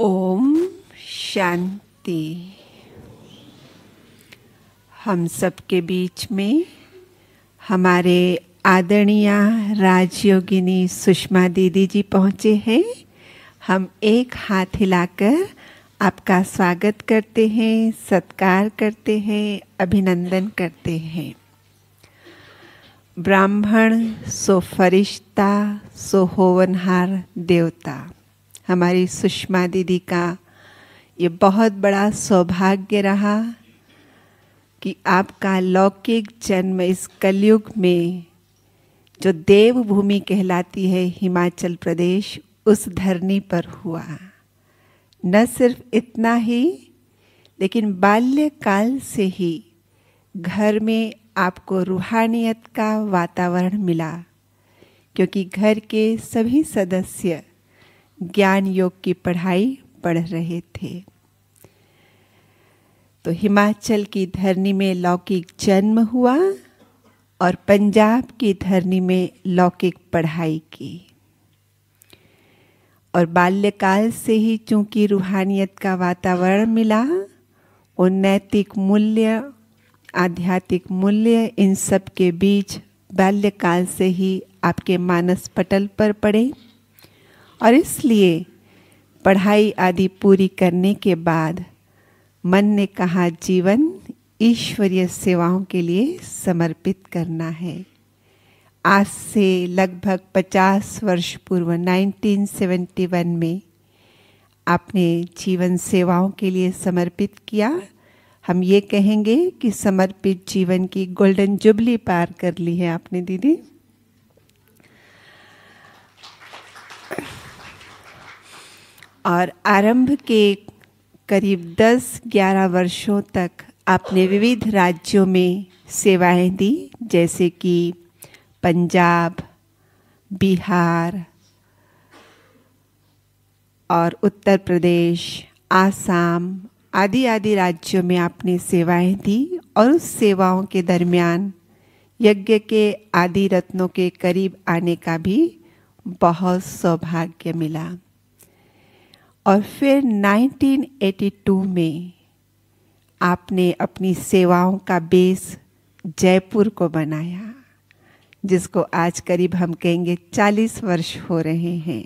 ओम शांति हम सब के बीच में हमारे आदरणीय राजयोगिनी सुषमा दीदी जी पहुँचे हैं हम एक हाथ हिलाकर आपका स्वागत करते हैं सत्कार करते हैं अभिनंदन करते हैं ब्राह्मण सो फरिश्ता सो होवनहार देवता हमारी सुषमा दीदी का ये बहुत बड़ा सौभाग्य रहा कि आपका लौकिक जन्म इस कलयुग में जो देवभूमि कहलाती है हिमाचल प्रदेश उस धरनी पर हुआ न सिर्फ इतना ही लेकिन बाल्यकाल से ही घर में आपको रूहानियत का वातावरण मिला क्योंकि घर के सभी सदस्य ज्ञान योग की पढ़ाई पढ़ रहे थे तो हिमाचल की धरनी में लौकिक जन्म हुआ और पंजाब की धरनी में लौकिक पढ़ाई की और बाल्यकाल से ही चूंकि रूहानियत का वातावरण मिला और नैतिक मूल्य आध्यात्मिक मूल्य इन सब के बीच बाल्यकाल से ही आपके मानस पटल पर पड़े और इसलिए पढ़ाई आदि पूरी करने के बाद मन ने कहा जीवन ईश्वरीय सेवाओं के लिए समर्पित करना है आज से लगभग 50 वर्ष पूर्व 1971 में आपने जीवन सेवाओं के लिए समर्पित किया हम ये कहेंगे कि समर्पित जीवन की गोल्डन जुबली पार कर ली है आपने दीदी और आरंभ के करीब 10-11 वर्षों तक आपने विविध राज्यों में सेवाएं दी जैसे कि पंजाब बिहार और उत्तर प्रदेश आसाम आदि आदि राज्यों में आपने सेवाएं दी और उस सेवाओं के दरमियान यज्ञ के आदि रत्नों के करीब आने का भी बहुत सौभाग्य मिला और फिर 1982 में आपने अपनी सेवाओं का बेस जयपुर को बनाया जिसको आज करीब हम कहेंगे 40 वर्ष हो रहे हैं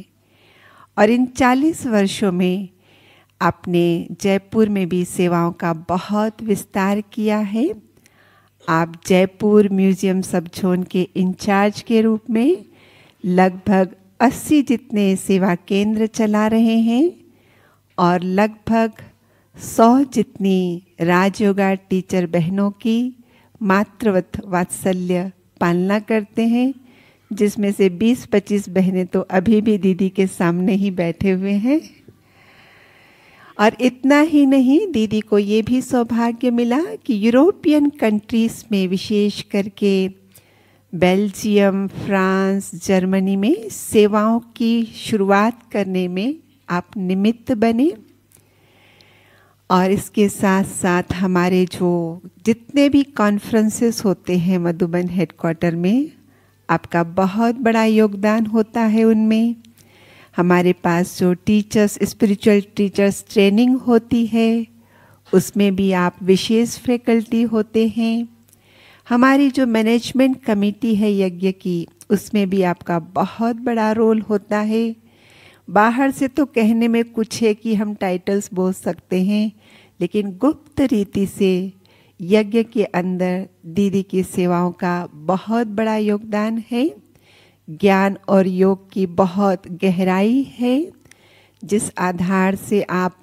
और इन 40 वर्षों में आपने जयपुर में भी सेवाओं का बहुत विस्तार किया है आप जयपुर म्यूजियम सब जोन के इंचार्ज के रूप में लगभग 80 जितने सेवा केंद्र चला रहे हैं और लगभग सौ जितनी राजयोगा टीचर बहनों की मातृवत वात्सल्य पालना करते हैं जिसमें से 20-25 बहनें तो अभी भी दीदी के सामने ही बैठे हुए हैं और इतना ही नहीं दीदी को ये भी सौभाग्य मिला कि यूरोपियन कंट्रीज़ में विशेष करके बेल्जियम फ्रांस जर्मनी में सेवाओं की शुरुआत करने में आप निमित्त बने और इसके साथ साथ हमारे जो जितने भी कॉन्फ्रेंसेस होते हैं मधुबन हेडक्वार्टर में आपका बहुत बड़ा योगदान होता है उनमें हमारे पास जो टीचर्स स्पिरिचुअल टीचर्स ट्रेनिंग होती है उसमें भी आप विशेष फैकल्टी होते हैं हमारी जो मैनेजमेंट कमेटी है यज्ञ की उसमें भी आपका बहुत बड़ा रोल होता है बाहर से तो कहने में कुछ है कि हम टाइटल्स बोल सकते हैं लेकिन गुप्त रीति से यज्ञ के अंदर दीदी की सेवाओं का बहुत बड़ा योगदान है ज्ञान और योग की बहुत गहराई है जिस आधार से आप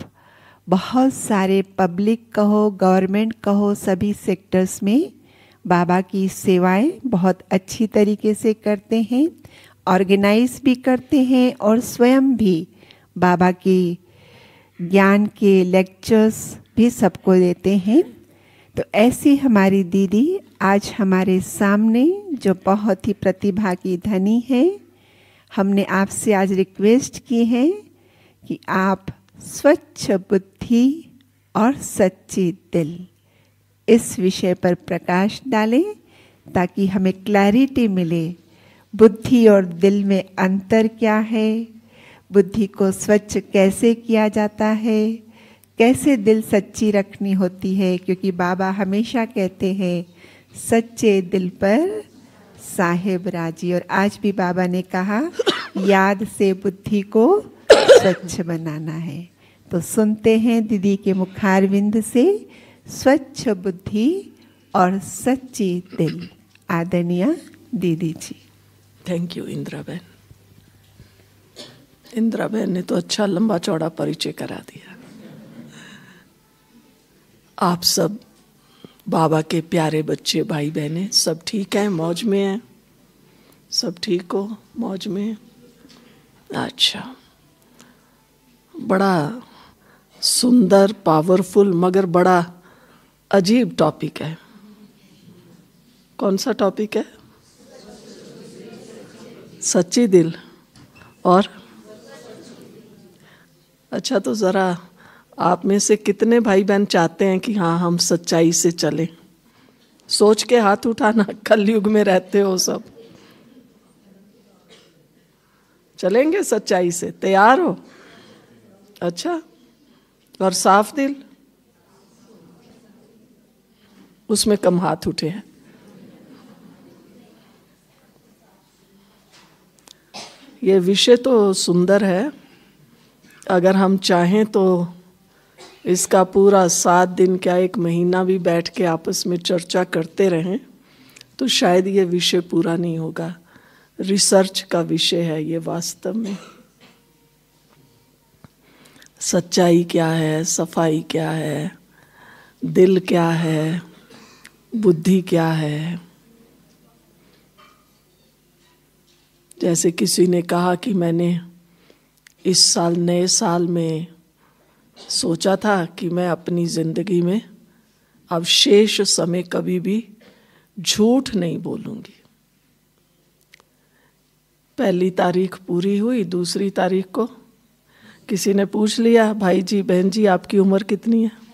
बहुत सारे पब्लिक कहो गवर्नमेंट कहो सभी सेक्टर्स में बाबा की सेवाएं बहुत अच्छी तरीके से करते हैं ऑर्गेनाइज भी करते हैं और स्वयं भी बाबा की ज्ञान के लेक्चर्स भी सबको देते हैं तो ऐसी हमारी दीदी आज हमारे सामने जो बहुत ही प्रतिभागी धनी है हमने आपसे आज रिक्वेस्ट की है कि आप स्वच्छ बुद्धि और सच्ची दिल इस विषय पर प्रकाश डालें ताकि हमें क्लैरिटी मिले बुद्धि और दिल में अंतर क्या है बुद्धि को स्वच्छ कैसे किया जाता है कैसे दिल सच्ची रखनी होती है क्योंकि बाबा हमेशा कहते हैं सच्चे दिल पर साहेब राजी और आज भी बाबा ने कहा याद से बुद्धि को स्वच्छ बनाना है तो सुनते हैं दीदी के मुखारविंद से स्वच्छ बुद्धि और सच्ची दिल आदरणीय दीदी जी थैंक यू इंदिरा बहन इंदिरा बहन ने तो अच्छा लंबा चौड़ा परिचय करा दिया आप सब बाबा के प्यारे बच्चे भाई बहने सब ठीक हैं मौज में हैं सब ठीक हो मौज में अच्छा बड़ा सुंदर पावरफुल मगर बड़ा अजीब टॉपिक है कौन सा टॉपिक है सच्ची दिल और अच्छा तो ज़रा आप में से कितने भाई बहन चाहते हैं कि हाँ हम सच्चाई से चले सोच के हाथ उठाना कलयुग में रहते हो सब चलेंगे सच्चाई से तैयार हो अच्छा और साफ दिल उसमें कम हाथ उठे हैं ये विषय तो सुंदर है अगर हम चाहें तो इसका पूरा सात दिन क्या एक महीना भी बैठ के आपस में चर्चा करते रहें तो शायद ये विषय पूरा नहीं होगा रिसर्च का विषय है ये वास्तव में सच्चाई क्या है सफाई क्या है दिल क्या है बुद्धि क्या है जैसे किसी ने कहा कि मैंने इस साल नए साल में सोचा था कि मैं अपनी ज़िंदगी में अब शेष समय कभी भी झूठ नहीं बोलूँगी पहली तारीख पूरी हुई दूसरी तारीख को किसी ने पूछ लिया भाई जी बहन जी आपकी उम्र कितनी है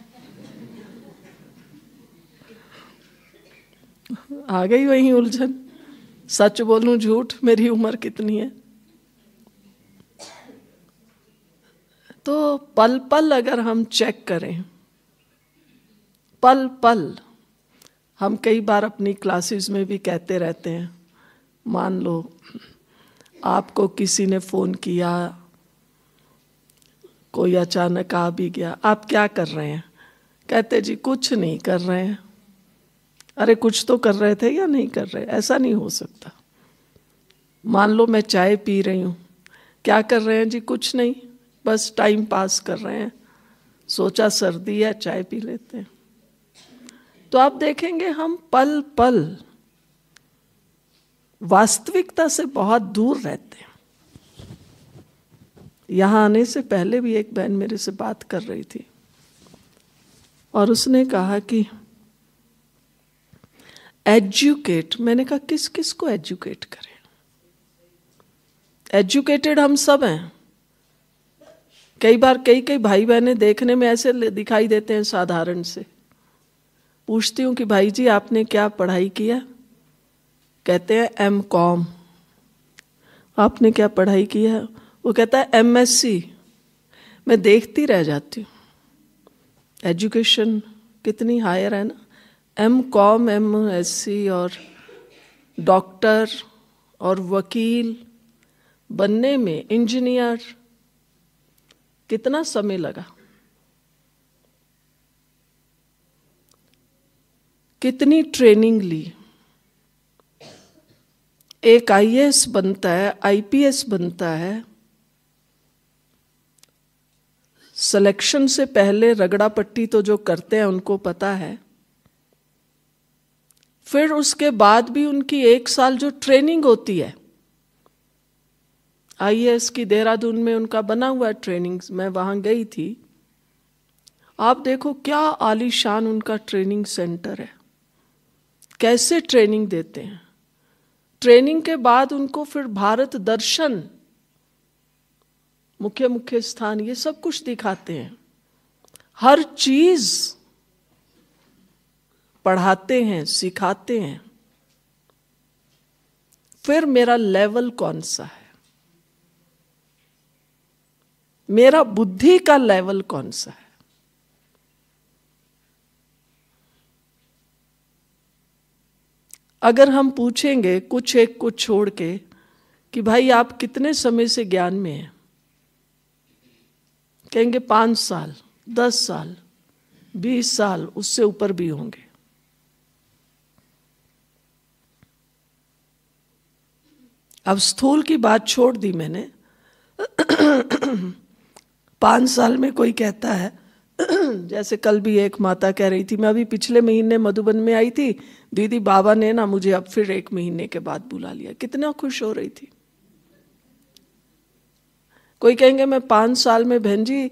आ गई वही उलझन सच बोलूं झूठ मेरी उम्र कितनी है तो पल पल अगर हम चेक करें पल पल हम कई बार अपनी क्लासेस में भी कहते रहते हैं मान लो आपको किसी ने फ़ोन किया कोई अचानक आ भी गया आप क्या कर रहे हैं कहते जी कुछ नहीं कर रहे हैं अरे कुछ तो कर रहे थे या नहीं कर रहे ऐसा नहीं हो सकता मान लो मैं चाय पी रही हूँ क्या कर रहे हैं जी कुछ नहीं बस टाइम पास कर रहे हैं सोचा सर्दी है चाय पी लेते हैं तो आप देखेंगे हम पल पल वास्तविकता से बहुत दूर रहते हैं यहाँ आने से पहले भी एक बहन मेरे से बात कर रही थी और उसने कहा कि एजुकेट मैंने कहा किस किस को एजुकेट करें एजुकेटेड हम सब हैं कई बार कई कई भाई बहनें देखने में ऐसे दिखाई देते हैं साधारण से पूछती हूँ कि भाई जी आपने क्या पढ़ाई किया कहते हैं एम कॉम आपने क्या पढ़ाई की है वो कहता है एम एस सी मैं देखती रह जाती हूँ एजुकेशन कितनी हायर है ना M Com M S C और डॉक्टर और वकील बनने में इंजीनियर कितना समय लगा कितनी ट्रेनिंग ली एक आईएएस बनता है आईपीएस बनता है सिलेक्शन से पहले रगड़ा पट्टी तो जो करते हैं उनको पता है फिर उसके बाद भी उनकी एक साल जो ट्रेनिंग होती है एस की देहरादून में उनका बना हुआ ट्रेनिंग मैं वहां गई थी आप देखो क्या आलीशान उनका ट्रेनिंग सेंटर है कैसे ट्रेनिंग देते हैं ट्रेनिंग के बाद उनको फिर भारत दर्शन मुख्य मुख्य स्थान ये सब कुछ दिखाते हैं हर चीज़ पढ़ाते हैं सिखाते हैं फिर मेरा लेवल कौन सा है मेरा बुद्धि का लेवल कौन सा है अगर हम पूछेंगे कुछ एक को छोड़ के कि भाई आप कितने समय से ज्ञान में हैं कहेंगे पांच साल दस साल बीस साल उससे ऊपर भी होंगे अब स्थूल की बात छोड़ दी मैंने पांच साल में कोई कहता है जैसे कल भी एक माता कह रही थी मैं अभी पिछले महीने मधुबन में आई थी दीदी बाबा ने ना मुझे अब फिर एक महीने के बाद बुला लिया कितना खुश हो रही थी कोई कहेंगे मैं पांच साल में बहन जी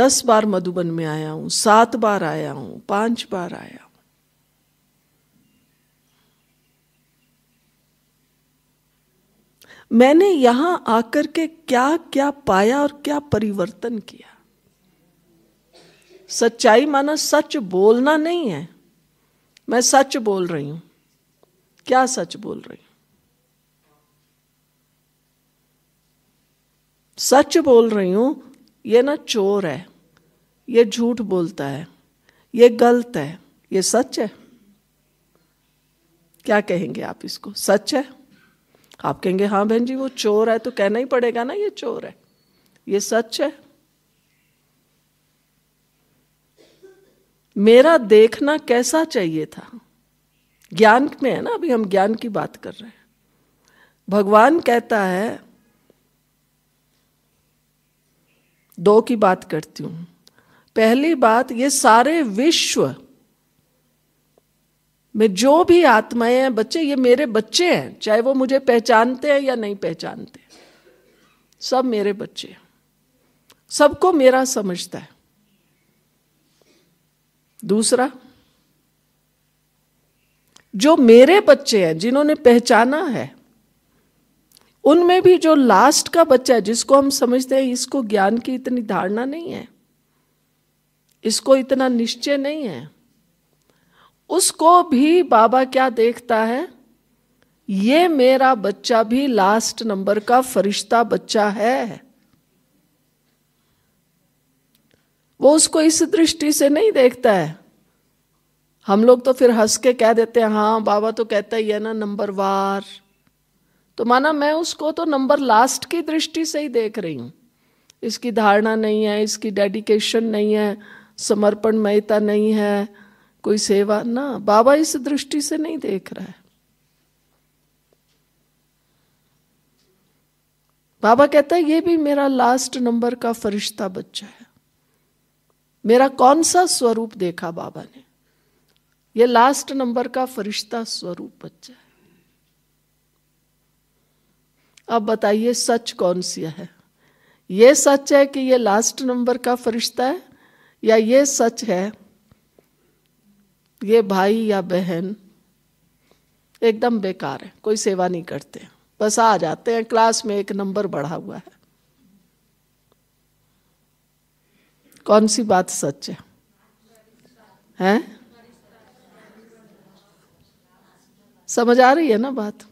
दस बार मधुबन में आया हूँ सात बार आया हूँ पांच बार आया मैंने यहां आकर के क्या क्या पाया और क्या परिवर्तन किया सच्चाई माना सच बोलना नहीं है मैं सच बोल रही हूं क्या सच बोल रही हूं सच बोल रही हूं ये ना चोर है ये झूठ बोलता है ये गलत है ये सच है क्या कहेंगे आप इसको सच है आप कहेंगे हाँ बहन जी वो चोर है तो कहना ही पड़ेगा ना ये चोर है ये सच है मेरा देखना कैसा चाहिए था ज्ञान में है ना अभी हम ज्ञान की बात कर रहे हैं भगवान कहता है दो की बात करती हूं पहली बात ये सारे विश्व मैं जो भी आत्माएं हैं बच्चे ये मेरे बच्चे हैं चाहे वो मुझे पहचानते हैं या नहीं पहचानते सब मेरे बच्चे हैं सबको मेरा समझता है दूसरा जो मेरे बच्चे हैं जिन्होंने पहचाना है उनमें भी जो लास्ट का बच्चा है जिसको हम समझते हैं इसको ज्ञान की इतनी धारणा नहीं है इसको इतना निश्चय नहीं है उसको भी बाबा क्या देखता है ये मेरा बच्चा भी लास्ट नंबर का फरिश्ता बच्चा है वो उसको इस दृष्टि से नहीं देखता है हम लोग तो फिर हंस के कह देते हैं हाँ बाबा तो कहता ही है ना नंबर वार तो माना मैं उसको तो नंबर लास्ट की दृष्टि से ही देख रही हूं इसकी धारणा नहीं है इसकी डेडिकेशन नहीं है समर्पण मयता नहीं है कोई सेवा ना बाबा इस दृष्टि से नहीं देख रहा है बाबा कहता है ये भी मेरा लास्ट नंबर का फरिश्ता बच्चा है मेरा कौन सा स्वरूप देखा बाबा ने ये लास्ट नंबर का फरिश्ता स्वरूप बच्चा है अब बताइए सच कौन सी है ये सच है कि ये लास्ट नंबर का फरिश्ता है या ये सच है ये भाई या बहन एकदम बेकार है कोई सेवा नहीं करते बस आ जाते हैं क्लास में एक नंबर बढ़ा हुआ है कौन सी बात सच है हैं समझ आ रही है ना बात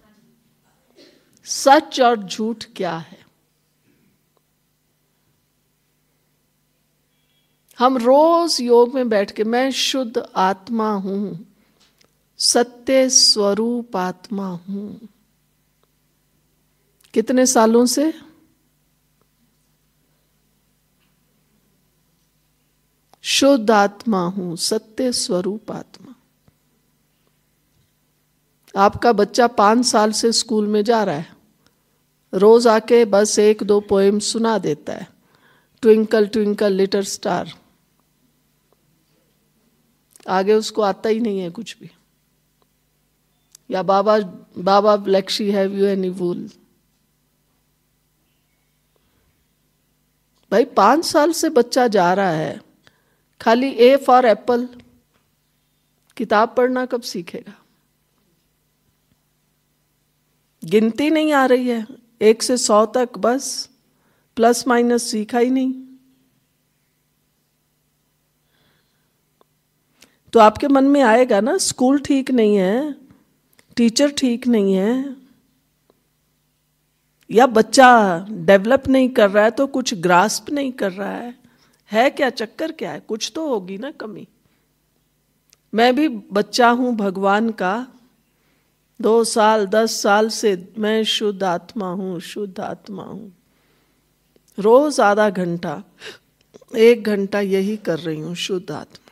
सच और झूठ क्या है हम रोज योग में बैठ के मैं शुद्ध आत्मा हूं सत्य स्वरूप आत्मा हूं कितने सालों से शुद्ध आत्मा हूं सत्य स्वरूप आत्मा आपका बच्चा पांच साल से स्कूल में जा रहा है रोज आके बस एक दो पोएम सुना देता है ट्विंकल ट्विंकल लिटल स्टार आगे उसको आता ही नहीं है कुछ भी या बाबा बाबा लक्ष्य हैव यू एनी वूल भाई पांच साल से बच्चा जा रहा है खाली ए फॉर एप्पल किताब पढ़ना कब सीखेगा गिनती नहीं आ रही है एक से सौ तक बस प्लस माइनस सीखा ही नहीं तो आपके मन में आएगा ना स्कूल ठीक नहीं है टीचर ठीक नहीं है या बच्चा डेवलप नहीं कर रहा है तो कुछ ग्रास्प नहीं कर रहा है है क्या चक्कर क्या है कुछ तो होगी ना कमी मैं भी बच्चा हूं भगवान का दो साल दस साल से मैं शुद्ध आत्मा हूं शुद्ध आत्मा हूं रोज आधा घंटा एक घंटा यही कर रही हूं शुद्ध आत्मा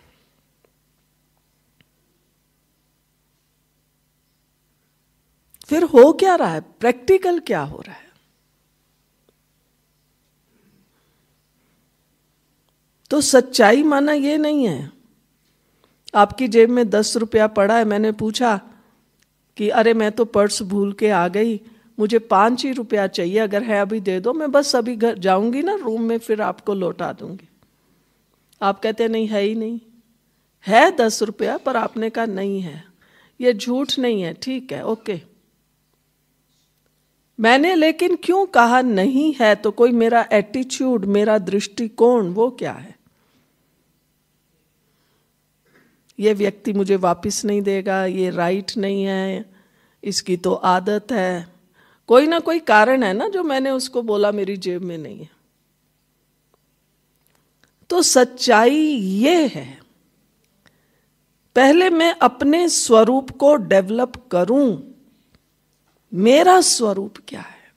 फिर हो क्या रहा है प्रैक्टिकल क्या हो रहा है तो सच्चाई माना ये नहीं है आपकी जेब में दस रुपया पड़ा है मैंने पूछा कि अरे मैं तो पर्स भूल के आ गई मुझे पांच ही रुपया चाहिए अगर है अभी दे दो मैं बस अभी घर जाऊंगी ना रूम में फिर आपको लौटा दूंगी आप कहते नहीं है ही नहीं है दस रुपया पर आपने कहा नहीं है ये झूठ नहीं है ठीक है ओके मैंने लेकिन क्यों कहा नहीं है तो कोई मेरा एटीट्यूड मेरा दृष्टिकोण वो क्या है ये व्यक्ति मुझे वापस नहीं देगा ये राइट नहीं है इसकी तो आदत है कोई ना कोई कारण है ना जो मैंने उसको बोला मेरी जेब में नहीं है तो सच्चाई ये है पहले मैं अपने स्वरूप को डेवलप करूं मेरा स्वरूप क्या है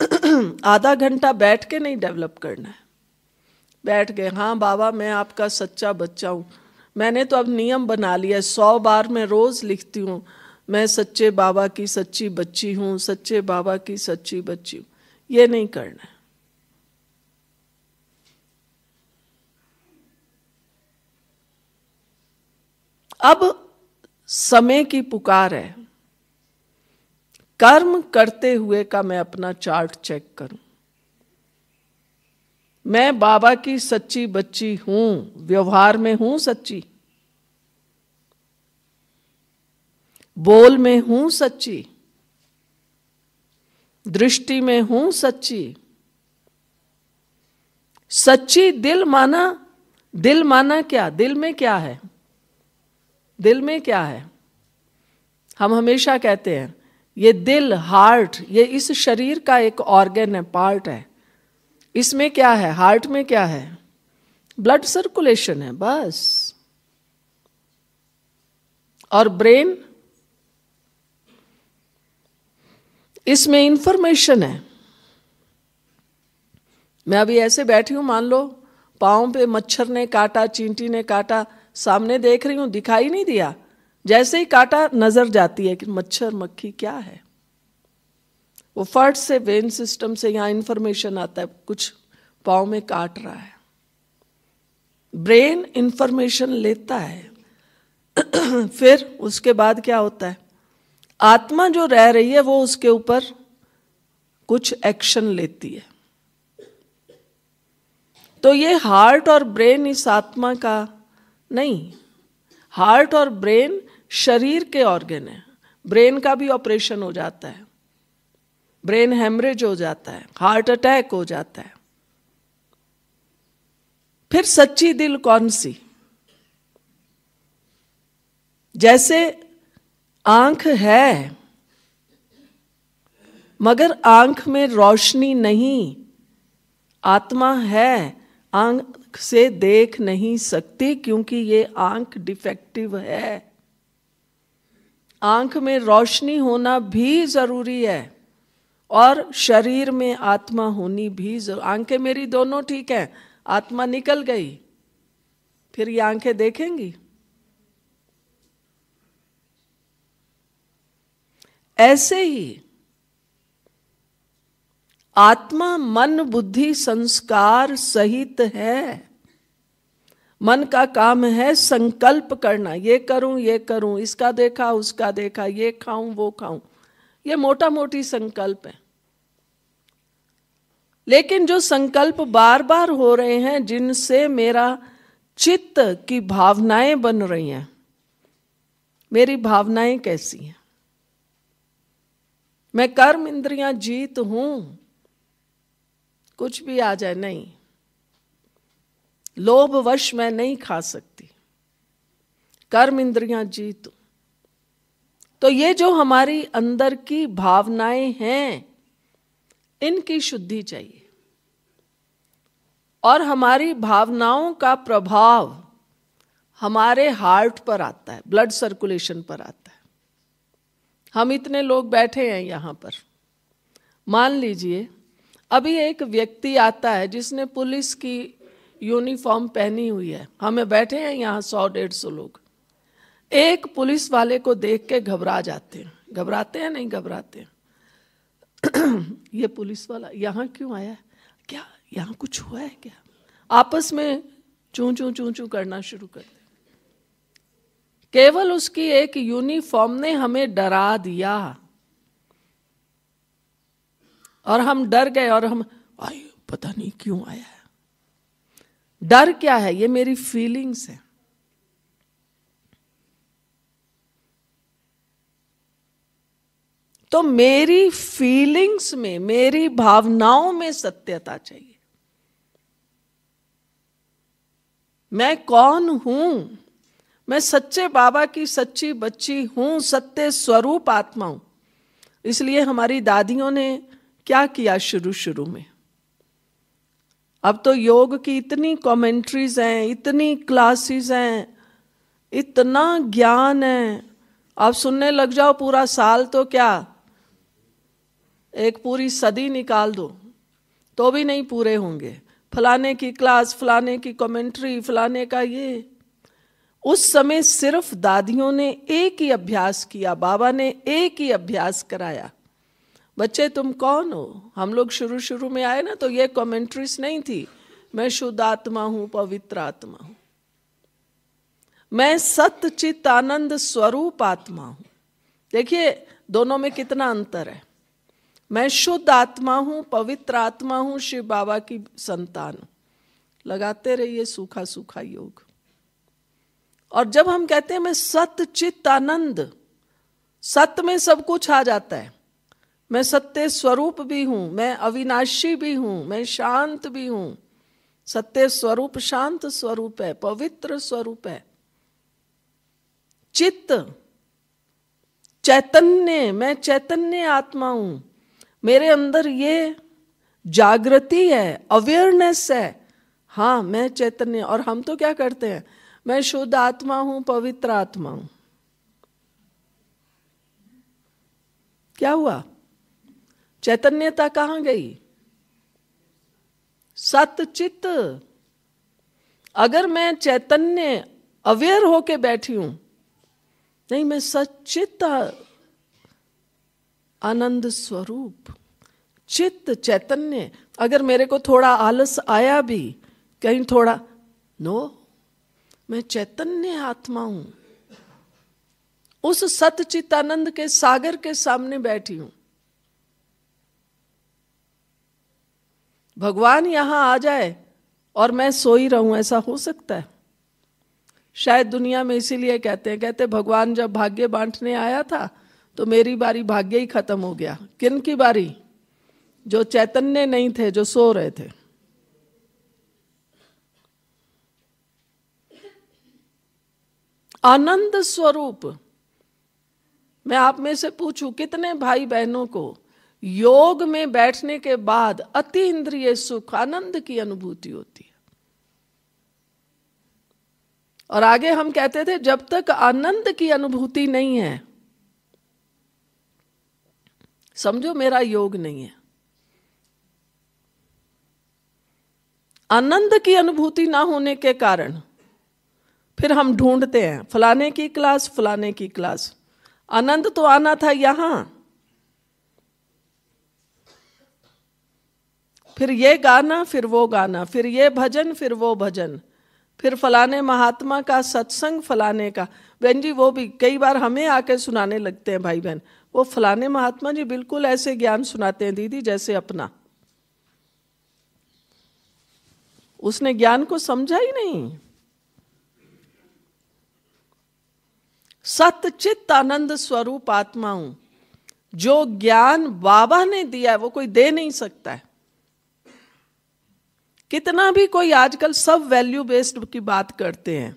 आधा घंटा बैठ के नहीं डेवलप करना है बैठ गए हाँ बाबा मैं आपका सच्चा बच्चा हूँ मैंने तो अब नियम बना लिया है सौ बार मैं रोज़ लिखती हूँ मैं सच्चे बाबा की सच्ची बच्ची हूँ सच्चे बाबा की सच्ची बच्ची हूँ ये नहीं करना है अब समय की पुकार है कर्म करते हुए का मैं अपना चार्ट चेक करूं मैं बाबा की सच्ची बच्ची हूं व्यवहार में हूं सच्ची बोल में हूं सच्ची दृष्टि में हूं सच्ची सच्ची दिल माना दिल माना क्या दिल में क्या है दिल में क्या है हम हमेशा कहते हैं ये दिल हार्ट ये इस शरीर का एक ऑर्गन है पार्ट है इसमें क्या है हार्ट में क्या है ब्लड सर्कुलेशन है बस और ब्रेन इसमें इंफॉर्मेशन है मैं अभी ऐसे बैठी हूं मान लो पाओ पे मच्छर ने काटा चींटी ने काटा सामने देख रही हूं दिखाई नहीं दिया जैसे ही काटा नजर जाती है कि मच्छर मक्खी क्या है वो फर्ट से वेन सिस्टम से यहां इंफॉर्मेशन आता है कुछ पाव में काट रहा है ब्रेन इंफॉर्मेशन लेता है फिर उसके बाद क्या होता है आत्मा जो रह रही है वो उसके ऊपर कुछ एक्शन लेती है तो ये हार्ट और ब्रेन इस आत्मा का नहीं हार्ट और ब्रेन शरीर के ऑर्गेन है ब्रेन का भी ऑपरेशन हो जाता है ब्रेन हेमरेज हो जाता है हार्ट अटैक हो जाता है फिर सच्ची दिल कौन सी जैसे आंख है मगर आंख में रोशनी नहीं आत्मा है आंख से देख नहीं सकती क्योंकि ये आंख डिफेक्टिव है आंख में रोशनी होना भी ज़रूरी है और शरीर में आत्मा होनी भी आंखें मेरी दोनों ठीक हैं आत्मा निकल गई फिर ये आंखें देखेंगी ऐसे ही आत्मा मन बुद्धि संस्कार सहित है मन का काम है संकल्प करना ये करूं ये करूं इसका देखा उसका देखा ये खाऊं वो खाऊं ये मोटा मोटी संकल्प है लेकिन जो संकल्प बार बार हो रहे हैं जिनसे मेरा चित्त की भावनाएं बन रही हैं मेरी भावनाएं कैसी हैं मैं कर्म इंद्रियां जीत हूं कुछ भी आ जाए नहीं लोभ वश मैं नहीं खा सकती कर्म इंद्रियां जीत तो ये जो हमारी अंदर की भावनाएं हैं इनकी शुद्धि चाहिए और हमारी भावनाओं का प्रभाव हमारे हार्ट पर आता है ब्लड सर्कुलेशन पर आता है हम इतने लोग बैठे हैं यहां पर मान लीजिए अभी एक व्यक्ति आता है जिसने पुलिस की यूनिफॉर्म पहनी हुई है हमें हाँ, बैठे हैं यहाँ सौ डेढ़ सौ लोग एक पुलिस वाले को देख के घबरा जाते हैं घबराते हैं नहीं घबराते हैं ये पुलिस वाला यहाँ क्यों आया है क्या यहाँ कुछ हुआ है क्या आपस में चू चू चू चू करना शुरू कर दे केवल उसकी एक यूनिफॉर्म ने हमें डरा दिया और हम डर गए और हम आई पता नहीं क्यों आया है डर क्या है ये मेरी फीलिंग्स है तो मेरी फीलिंग्स में मेरी भावनाओं में सत्यता चाहिए मैं कौन हूं मैं सच्चे बाबा की सच्ची बच्ची हूं सत्य स्वरूप आत्मा हूं इसलिए हमारी दादियों ने क्या किया शुरू शुरू में अब तो योग की इतनी कमेंट्रीज हैं इतनी क्लासेस हैं इतना ज्ञान है आप सुनने लग जाओ पूरा साल तो क्या एक पूरी सदी निकाल दो तो भी नहीं पूरे होंगे फलाने की क्लास फलाने की कमेंट्री फलाने का ये उस समय सिर्फ दादियों ने एक ही अभ्यास किया बाबा ने एक ही अभ्यास कराया बच्चे तुम कौन हो हम लोग शुरू शुरू में आए ना तो ये कमेंट्रीज नहीं थी मैं शुद्ध आत्मा हूं पवित्र आत्मा हूं मैं चित आनंद स्वरूप आत्मा हूं देखिए दोनों में कितना अंतर है मैं शुद्ध आत्मा हूं पवित्र आत्मा हूं शिव बाबा की संतान लगाते रहिए सूखा सूखा योग और जब हम कहते हैं मैं सत चित्त आनंद सत्य में सब कुछ आ जाता है मैं सत्य स्वरूप भी हूँ मैं अविनाशी भी हूँ मैं शांत भी हूँ सत्य स्वरूप शांत स्वरूप है पवित्र स्वरूप है चित्त चैतन्य मैं चैतन्य आत्मा हूं मेरे अंदर ये जागृति है अवेयरनेस है हाँ मैं चैतन्य और हम तो क्या करते हैं मैं शुद्ध आत्मा हूं पवित्र आत्मा हूं क्या हुआ चैतन्यता कहां गई सत चित अगर मैं चैतन्य अवेयर होके बैठी हूं नहीं मैं सचित आनंद स्वरूप चित्त चैतन्य अगर मेरे को थोड़ा आलस आया भी कहीं थोड़ा नो मैं चैतन्य आत्मा हूं उस सत चित्त आनंद के सागर के सामने बैठी हूं भगवान यहाँ आ जाए और मैं सो ही रहूँ ऐसा हो सकता है शायद दुनिया में इसीलिए कहते हैं कहते भगवान जब भाग्य बांटने आया था तो मेरी बारी भाग्य ही खत्म हो गया किन की बारी जो चैतन्य नहीं थे जो सो रहे थे आनंद स्वरूप मैं आप में से पूछूं कितने भाई बहनों को योग में बैठने के बाद अति इंद्रिय सुख आनंद की अनुभूति होती है और आगे हम कहते थे जब तक आनंद की अनुभूति नहीं है समझो मेरा योग नहीं है आनंद की अनुभूति ना होने के कारण फिर हम ढूंढते हैं फलाने की क्लास फलाने की क्लास आनंद तो आना था यहां फिर ये गाना फिर वो गाना फिर ये भजन फिर वो भजन फिर फलाने महात्मा का सत्संग फलाने का बहन जी वो भी कई बार हमें आके सुनाने लगते हैं भाई बहन वो फलाने महात्मा जी बिल्कुल ऐसे ज्ञान सुनाते हैं दीदी जैसे अपना उसने ज्ञान को समझा ही नहीं चित्त आनंद स्वरूप आत्मा हूं जो ज्ञान बाबा ने दिया है वो कोई दे नहीं सकता है कितना भी कोई आजकल सब वैल्यू बेस्ड की बात करते हैं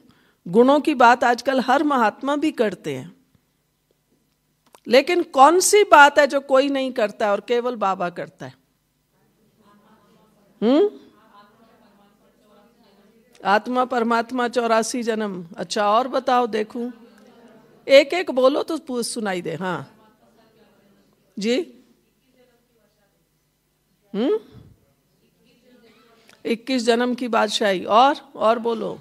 गुणों की बात आजकल हर महात्मा भी करते हैं लेकिन कौन सी बात है जो कोई नहीं करता है और केवल बाबा करता है हम्म आत्मा परमात्मा चौरासी जन्म अच्छा और बताओ देखूं एक एक बोलो तो पूछ सुनाई दे हाँ जी हम्म इक्कीस जन्म की बादशाही और और बोलो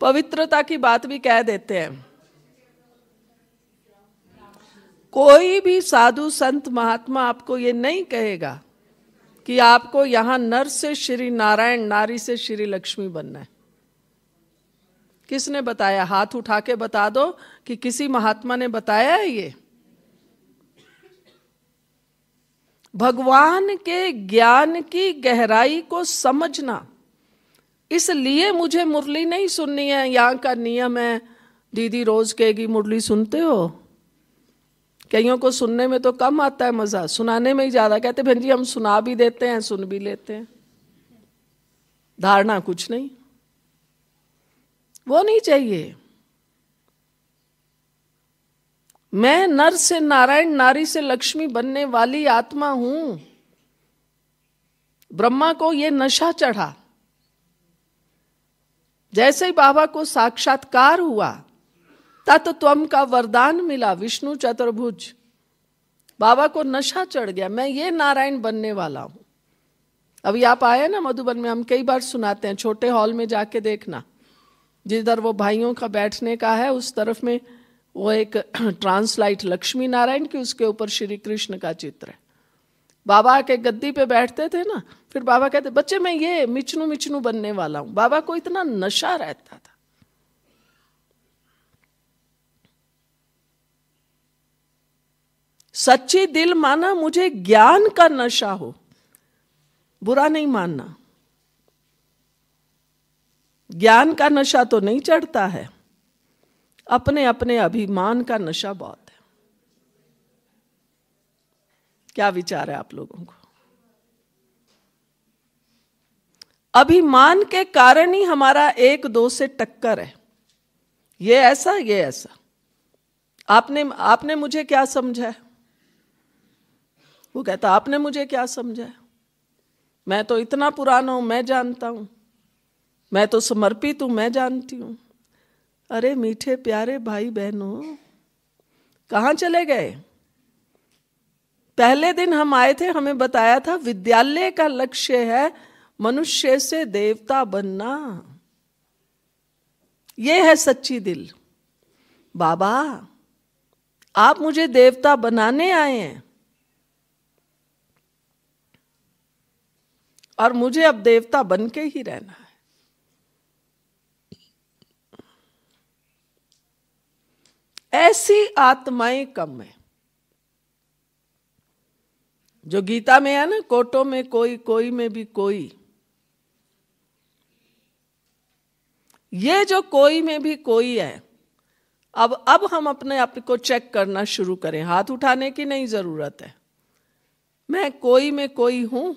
पवित्रता की बात भी कह देते हैं कोई भी साधु संत महात्मा आपको ये नहीं कहेगा कि आपको यहां नर से श्री नारायण नारी से श्री लक्ष्मी बनना है किसने बताया हाथ उठा के बता दो कि किसी महात्मा ने बताया है ये भगवान के ज्ञान की गहराई को समझना इसलिए मुझे मुरली नहीं सुननी है यहाँ का नियम है दीदी रोज कहेगी मुरली सुनते हो कईयों को सुनने में तो कम आता है मज़ा सुनाने में ही ज़्यादा कहते बहन जी हम सुना भी देते हैं सुन भी लेते हैं धारणा कुछ नहीं वो नहीं चाहिए मैं नर से नारायण नारी से लक्ष्मी बनने वाली आत्मा हूं ब्रह्मा को यह नशा चढ़ा जैसे ही बाबा को साक्षात्कार हुआ तत् त्वम का वरदान मिला विष्णु चतुर्भुज बाबा को नशा चढ़ गया मैं ये नारायण बनने वाला हूं अभी आप आए ना मधुबन में हम कई बार सुनाते हैं छोटे हॉल में जाके देखना जिधर वो भाइयों का बैठने का है उस तरफ में वो एक ट्रांसलाइट लक्ष्मी नारायण की उसके ऊपर श्री कृष्ण का चित्र है बाबा के गद्दी पे बैठते थे ना फिर बाबा कहते बच्चे मैं ये मिचनू मिचनू बनने वाला हूं बाबा को इतना नशा रहता था सच्ची दिल माना मुझे ज्ञान का नशा हो बुरा नहीं मानना ज्ञान का नशा तो नहीं चढ़ता है अपने अपने अभिमान का नशा बहुत है क्या विचार है आप लोगों को अभिमान के कारण ही हमारा एक दो से टक्कर है ये ऐसा ये ऐसा आपने आपने मुझे क्या समझा है वो कहता आपने मुझे क्या समझा है मैं तो इतना पुराना हूं मैं जानता हूं मैं तो समर्पित हूं मैं जानती हूं अरे मीठे प्यारे भाई बहनों कहाँ चले गए पहले दिन हम आए थे हमें बताया था विद्यालय का लक्ष्य है मनुष्य से देवता बनना यह है सच्ची दिल बाबा आप मुझे देवता बनाने आए हैं और मुझे अब देवता बन के ही रहना ऐसी आत्माएं कम है जो गीता में है ना कोटो में कोई कोई में भी कोई ये जो कोई में भी कोई है अब अब हम अपने आप को चेक करना शुरू करें हाथ उठाने की नहीं जरूरत है मैं कोई में कोई हूं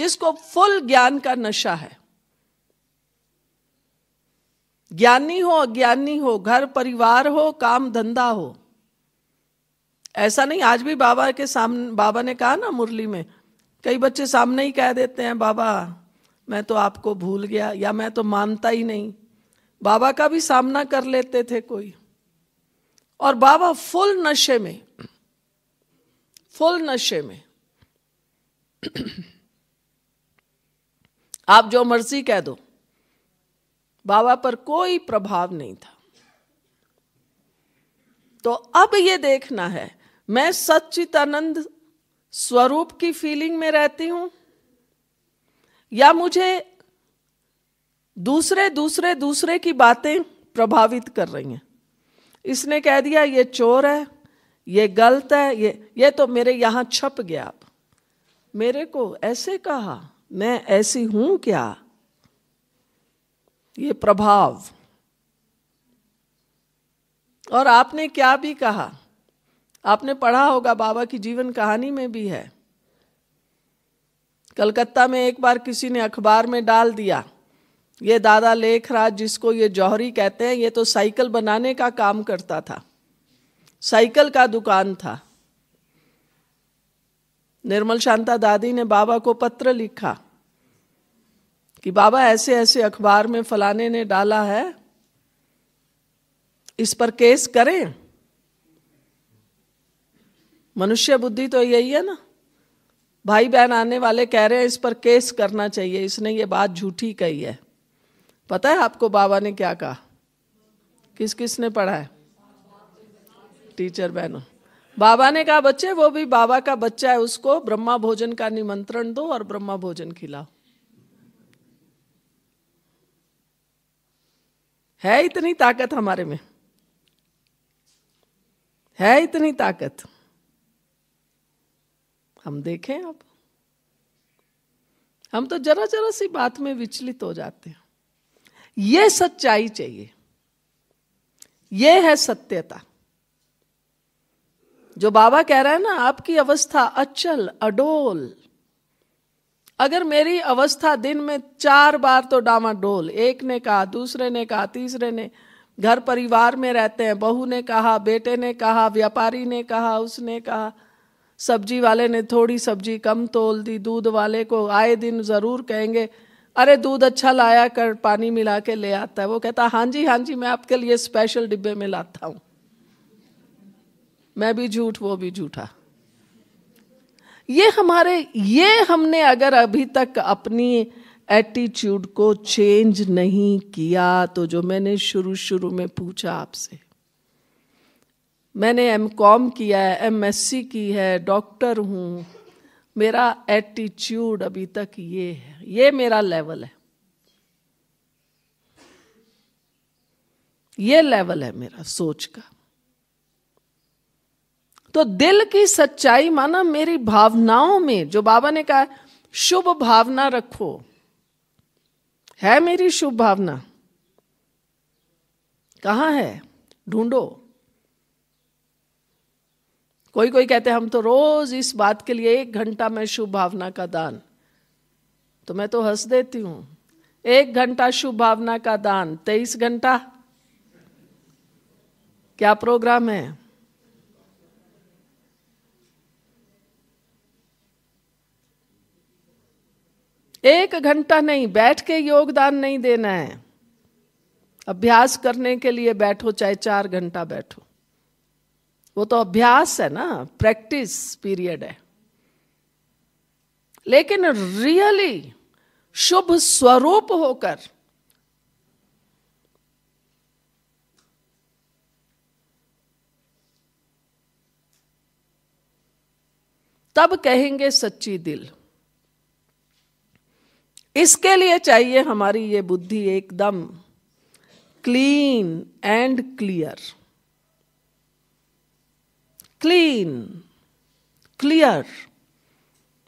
जिसको फुल ज्ञान का नशा है ज्ञानी हो अज्ञानी हो घर परिवार हो काम धंधा हो ऐसा नहीं आज भी बाबा के सामने बाबा ने कहा ना मुरली में कई बच्चे सामने ही कह देते हैं बाबा मैं तो आपको भूल गया या मैं तो मानता ही नहीं बाबा का भी सामना कर लेते थे कोई और बाबा फुल नशे में फुल नशे में आप जो मर्जी कह दो बाबा पर कोई प्रभाव नहीं था तो अब ये देखना है मैं आनंद स्वरूप की फीलिंग में रहती हूं या मुझे दूसरे दूसरे दूसरे की बातें प्रभावित कर रही हैं इसने कह दिया ये चोर है ये गलत है ये ये तो मेरे यहां छप गया मेरे को ऐसे कहा मैं ऐसी हूं क्या ये प्रभाव और आपने क्या भी कहा आपने पढ़ा होगा बाबा की जीवन कहानी में भी है कलकत्ता में एक बार किसी ने अखबार में डाल दिया ये दादा लेखराज जिसको ये जौहरी कहते हैं ये तो साइकिल बनाने का काम करता था साइकिल का दुकान था निर्मल शांता दादी ने बाबा को पत्र लिखा कि बाबा ऐसे ऐसे अखबार में फलाने ने डाला है इस पर केस करें मनुष्य बुद्धि तो यही है ना भाई बहन आने वाले कह रहे हैं इस पर केस करना चाहिए इसने ये बात झूठी कही है पता है आपको बाबा ने क्या कहा किस किस ने पढ़ा है टीचर बहनों बाबा ने कहा बच्चे वो भी बाबा का बच्चा है उसको ब्रह्मा भोजन का निमंत्रण दो और ब्रह्मा भोजन खिलाओ है इतनी ताकत हमारे में है इतनी ताकत हम देखें आप हम तो जरा जरा सी बात में विचलित हो जाते हैं यह सच्चाई चाहिए यह है सत्यता जो बाबा कह रहा है ना आपकी अवस्था अचल अडोल अगर मेरी अवस्था दिन में चार बार तो डामाडोल एक ने कहा दूसरे ने कहा तीसरे ने घर परिवार में रहते हैं बहू ने कहा बेटे ने कहा व्यापारी ने कहा उसने कहा सब्जी वाले ने थोड़ी सब्जी कम तोल दी दूध वाले को आए दिन ज़रूर कहेंगे अरे दूध अच्छा लाया कर पानी मिला के ले आता है वो कहता हाँ जी हाँ जी मैं आपके लिए स्पेशल डिब्बे में लाता हूँ मैं भी झूठ वो भी झूठा ये हमारे ये हमने अगर अभी तक अपनी एटीट्यूड को चेंज नहीं किया तो जो मैंने शुरू शुरू में पूछा आपसे मैंने एम कॉम किया है एम एस सी की है डॉक्टर हूँ मेरा एटीट्यूड अभी तक ये है ये मेरा लेवल है ये लेवल है मेरा सोच का तो दिल की सच्चाई माना मेरी भावनाओं में जो बाबा ने कहा शुभ भावना रखो है मेरी शुभ भावना कहां है ढूंढो कोई कोई कहते हम तो रोज इस बात के लिए एक घंटा में शुभ भावना का दान तो मैं तो हंस देती हूं एक घंटा शुभ भावना का दान तेईस घंटा क्या प्रोग्राम है एक घंटा नहीं बैठ के योगदान नहीं देना है अभ्यास करने के लिए बैठो चाहे चार घंटा बैठो वो तो अभ्यास है ना प्रैक्टिस पीरियड है लेकिन रियली शुभ स्वरूप होकर तब कहेंगे सच्ची दिल इसके लिए चाहिए हमारी ये बुद्धि एकदम clean and clear clean clear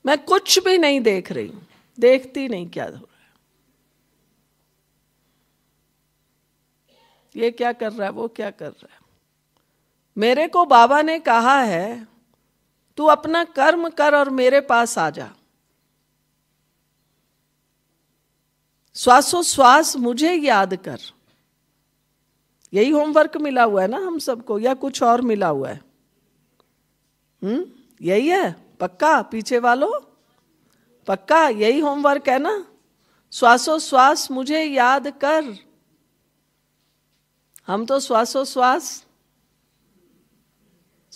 मैं कुछ भी नहीं देख रही हूं देखती नहीं क्या हो रहा है ये क्या कर रहा है वो क्या कर रहा है मेरे को बाबा ने कहा है तू अपना कर्म कर और मेरे पास आ जा श्वासोश्वास मुझे याद कर यही होमवर्क मिला हुआ है ना हम सबको या कुछ और मिला हुआ है हम्म यही है पक्का पीछे वालों पक्का यही होमवर्क है ना श्वासोश्वास मुझे याद कर हम तो श्वासोश्वास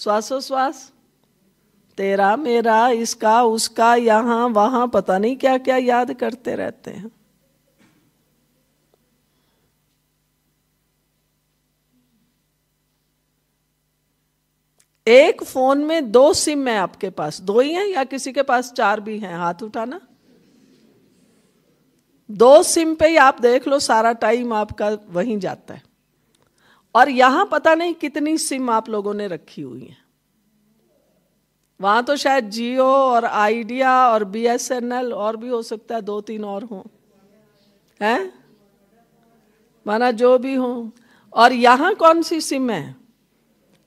श्वासोश्वास तेरा मेरा इसका उसका यहां वहां पता नहीं क्या क्या याद करते रहते हैं एक फोन में दो सिम है आपके पास दो ही हैं या किसी के पास चार भी हैं हाथ उठाना दो सिम पे ही आप देख लो सारा टाइम आपका वहीं जाता है और यहां पता नहीं कितनी सिम आप लोगों ने रखी हुई है वहां तो शायद जियो और आइडिया और बीएसएनएल और भी हो सकता है दो तीन और हो हैं माना जो भी हो और यहां कौन सी सिम है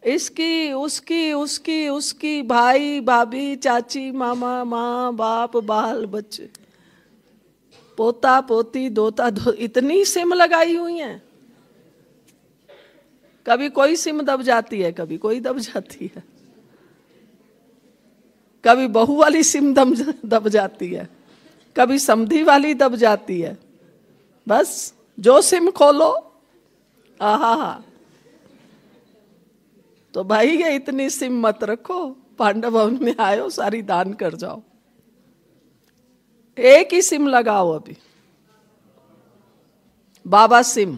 इसकी उसकी उसकी उसकी भाई भाभी चाची मामा माँ बाप बाल बच्चे पोता पोती दोता दो इतनी सिम लगाई हुई है कभी कोई सिम दब जाती है कभी कोई दब जाती है कभी बहु वाली सिम दम दब जाती है कभी समधी वाली दब जाती है बस जो सिम खोलो आहा हा तो भाई ये इतनी सिम मत रखो पांडव भवन में आयो सारी दान कर जाओ एक ही सिम लगाओ अभी बाबा सिम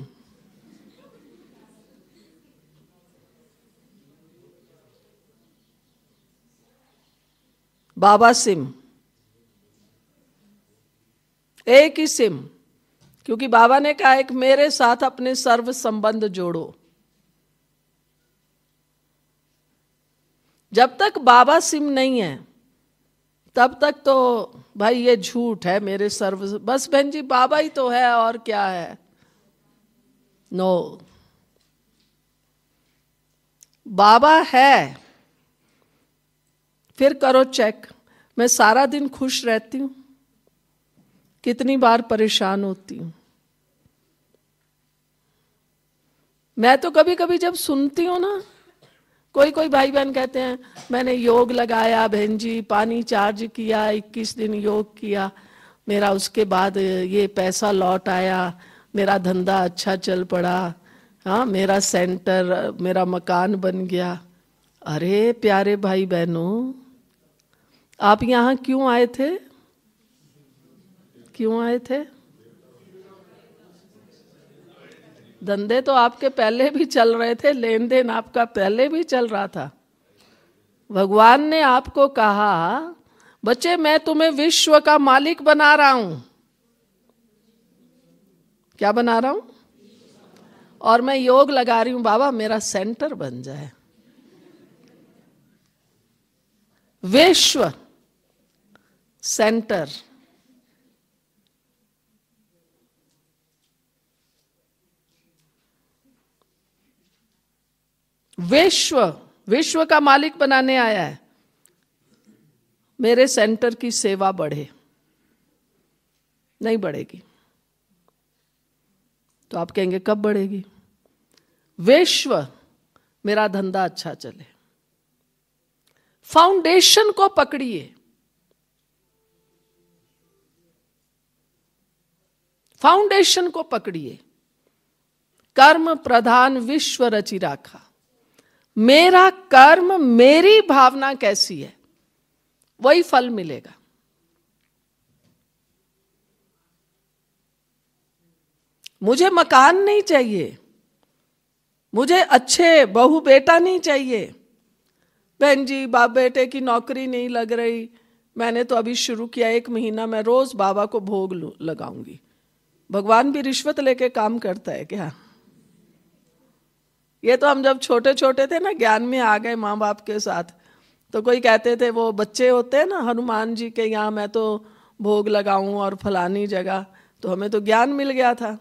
बाबा सिम एक ही सिम क्योंकि बाबा ने कहा एक मेरे साथ अपने सर्व संबंध जोड़ो जब तक बाबा सिम नहीं है तब तक तो भाई ये झूठ है मेरे सर्व बस बहन जी बाबा ही तो है और क्या है नो बाबा है फिर करो चेक मैं सारा दिन खुश रहती हूं कितनी बार परेशान होती हूँ मैं तो कभी कभी जब सुनती हूँ ना कोई कोई भाई बहन कहते हैं मैंने योग लगाया बहन जी पानी चार्ज किया 21 दिन योग किया मेरा उसके बाद ये पैसा लौट आया मेरा धंधा अच्छा चल पड़ा हाँ मेरा सेंटर मेरा मकान बन गया अरे प्यारे भाई बहनों आप यहाँ क्यों आए थे क्यों आए थे धंधे तो आपके पहले भी चल रहे थे लेन देन आपका पहले भी चल रहा था भगवान ने आपको कहा बच्चे मैं तुम्हें विश्व का मालिक बना रहा हूं क्या बना रहा हूं और मैं योग लगा रही हूं बाबा मेरा सेंटर बन जाए विश्व सेंटर विश्व विश्व का मालिक बनाने आया है मेरे सेंटर की सेवा बढ़े नहीं बढ़ेगी तो आप कहेंगे कब बढ़ेगी विश्व मेरा धंधा अच्छा चले फाउंडेशन को पकड़िए फाउंडेशन को पकड़िए कर्म प्रधान विश्व रचि राखा मेरा कर्म मेरी भावना कैसी है वही फल मिलेगा मुझे मकान नहीं चाहिए मुझे अच्छे बहु बेटा नहीं चाहिए बहन जी बाप बेटे की नौकरी नहीं लग रही मैंने तो अभी शुरू किया एक महीना मैं रोज बाबा को भोग लगाऊंगी भगवान भी रिश्वत लेके काम करता है क्या ये तो हम जब छोटे छोटे थे ना ज्ञान में आ गए माँ बाप के साथ तो कोई कहते थे वो बच्चे होते हैं ना हनुमान जी के यहाँ मैं तो भोग लगाऊं और फलानी जगह तो हमें तो ज्ञान मिल गया था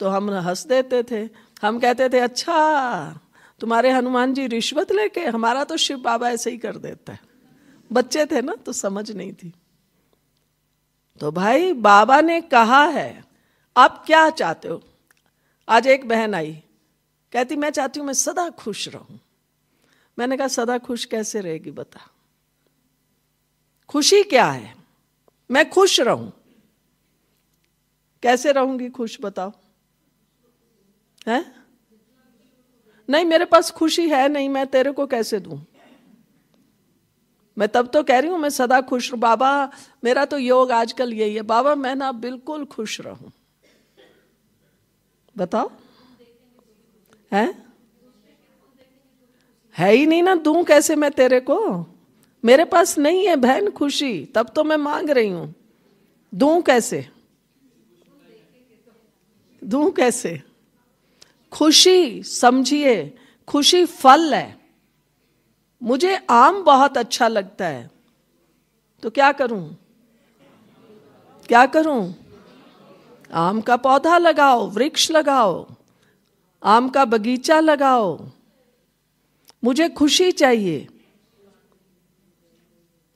तो हम हंस देते थे हम कहते थे अच्छा तुम्हारे हनुमान जी रिश्वत लेके हमारा तो शिव बाबा ऐसे ही कर देता है बच्चे थे ना तो समझ नहीं थी तो भाई बाबा ने कहा है आप क्या चाहते हो आज एक बहन आई कहती मैं चाहती हूं मैं सदा खुश रहूं मैंने कहा सदा खुश कैसे रहेगी बता खुशी क्या है मैं खुश रहूं कैसे रहूंगी खुश बताओ है नहीं मेरे पास खुशी है नहीं मैं तेरे को कैसे दू मैं तब तो कह रही हूं मैं सदा खुश रहूं बाबा मेरा तो योग आजकल यही है बाबा मैं ना बिल्कुल खुश रहूं बताओ है है ही नहीं ना दू कैसे मैं तेरे को मेरे पास नहीं है बहन खुशी तब तो मैं मांग रही हूं दू कैसे दू कैसे खुशी समझिए खुशी फल है मुझे आम बहुत अच्छा लगता है तो क्या करूं क्या करूं आम का पौधा लगाओ वृक्ष लगाओ आम का बगीचा लगाओ मुझे खुशी चाहिए